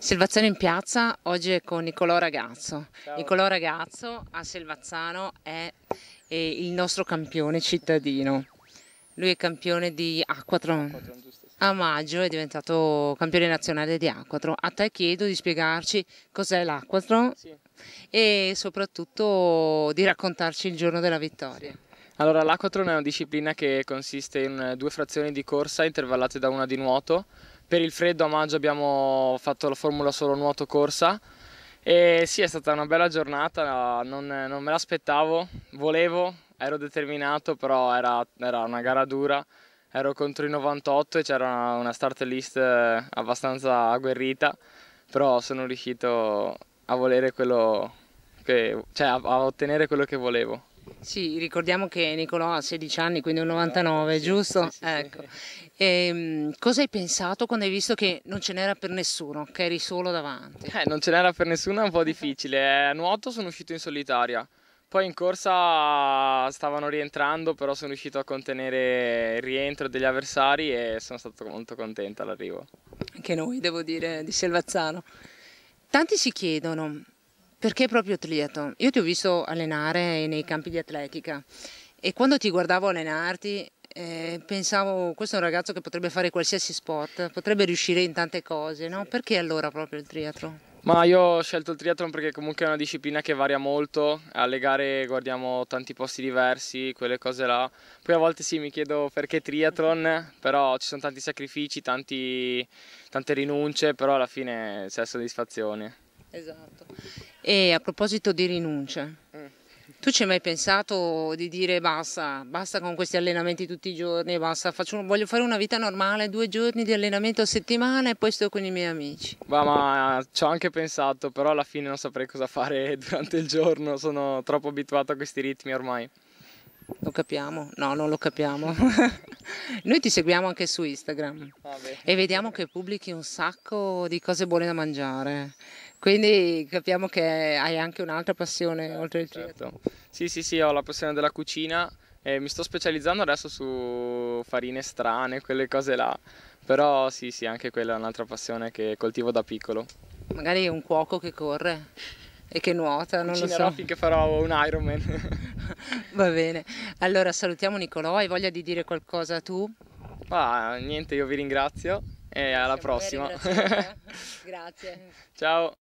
Selvazzano in piazza oggi è con Nicolò Ragazzo. Ciao. Nicolò Ragazzo a Selvazzano è, è, il nostro campione cittadino. Lui è campione di Aquatron. Aquatron a maggio è diventato campione nazionale di Aquatron. A te chiedo di spiegarci cos'è l'Aquatron sì. e soprattutto di raccontarci il giorno della vittoria. Sì. Allora, l'aquatron è una disciplina che consiste in eh, due frazioni di corsa intervallate da una di nuoto. Per il freddo a maggio abbiamo fatto la formula solo nuoto-corsa e sì, è stata una bella giornata, non, non me l'aspettavo, volevo, ero determinato, però era, era, una gara dura. Ero contro i 98 e c'era una, una start list eh, abbastanza agguerrita, però sono riuscito a volere quello che, cioè a, a ottenere quello che volevo. Sì, ricordiamo che Nicolò ha 16 anni, quindi un 99, sì, giusto? Sì, sì, ecco. E, ehm, cosa hai pensato quando hai visto che non ce n'era per nessuno, che eri solo davanti? Eh, non ce n'era per nessuno, è un po' difficile. A eh, nuoto sono uscito in solitaria. Poi in corsa stavano rientrando, però sono riuscito a contenere il rientro degli avversari e sono stato molto contento all'arrivo. Anche noi, devo dire, di Selvazzano. Tanti si chiedono, perché proprio triathlon? Io ti ho visto allenare nei campi di atletica e quando ti guardavo allenarti eh, pensavo questo è un ragazzo che potrebbe fare qualsiasi sport, potrebbe riuscire in tante cose, no? Perché allora proprio il triathlon? Ma io ho scelto il triathlon perché comunque è una disciplina che varia molto, alle gare guardiamo tanti posti diversi, quelle cose là. Poi a volte sì mi chiedo perché triathlon, però ci sono tanti sacrifici, tanti, tante rinunce, però alla fine c'è soddisfazione. Esatto. E a proposito di rinuncia, mm. tu ci hai mai pensato di dire basta, basta con questi allenamenti tutti i giorni, basta, faccio, voglio fare una vita normale, due giorni di allenamento a settimana e poi sto con i miei amici? Va, ma ci ho anche pensato, però alla fine non saprei cosa fare durante il giorno, sono troppo abituato a questi ritmi ormai. Lo capiamo? No, non lo capiamo. Noi ti seguiamo anche su Instagram ah, e vediamo che pubblichi un sacco di cose buone da mangiare. Quindi capiamo che hai anche un'altra passione certo, oltre il certo. Sì, sì, sì, ho la passione della cucina e mi sto specializzando adesso su farine strane, quelle cose là. Però sì, sì, anche quella è un'altra passione che coltivo da piccolo. Magari un cuoco che corre e che nuota, non Cucinerò lo so. finché farò un Ironman. Va bene. Allora salutiamo Nicolò, hai voglia di dire qualcosa tu? Ah, niente, io vi ringrazio e alla prossima. Grazie. Ciao.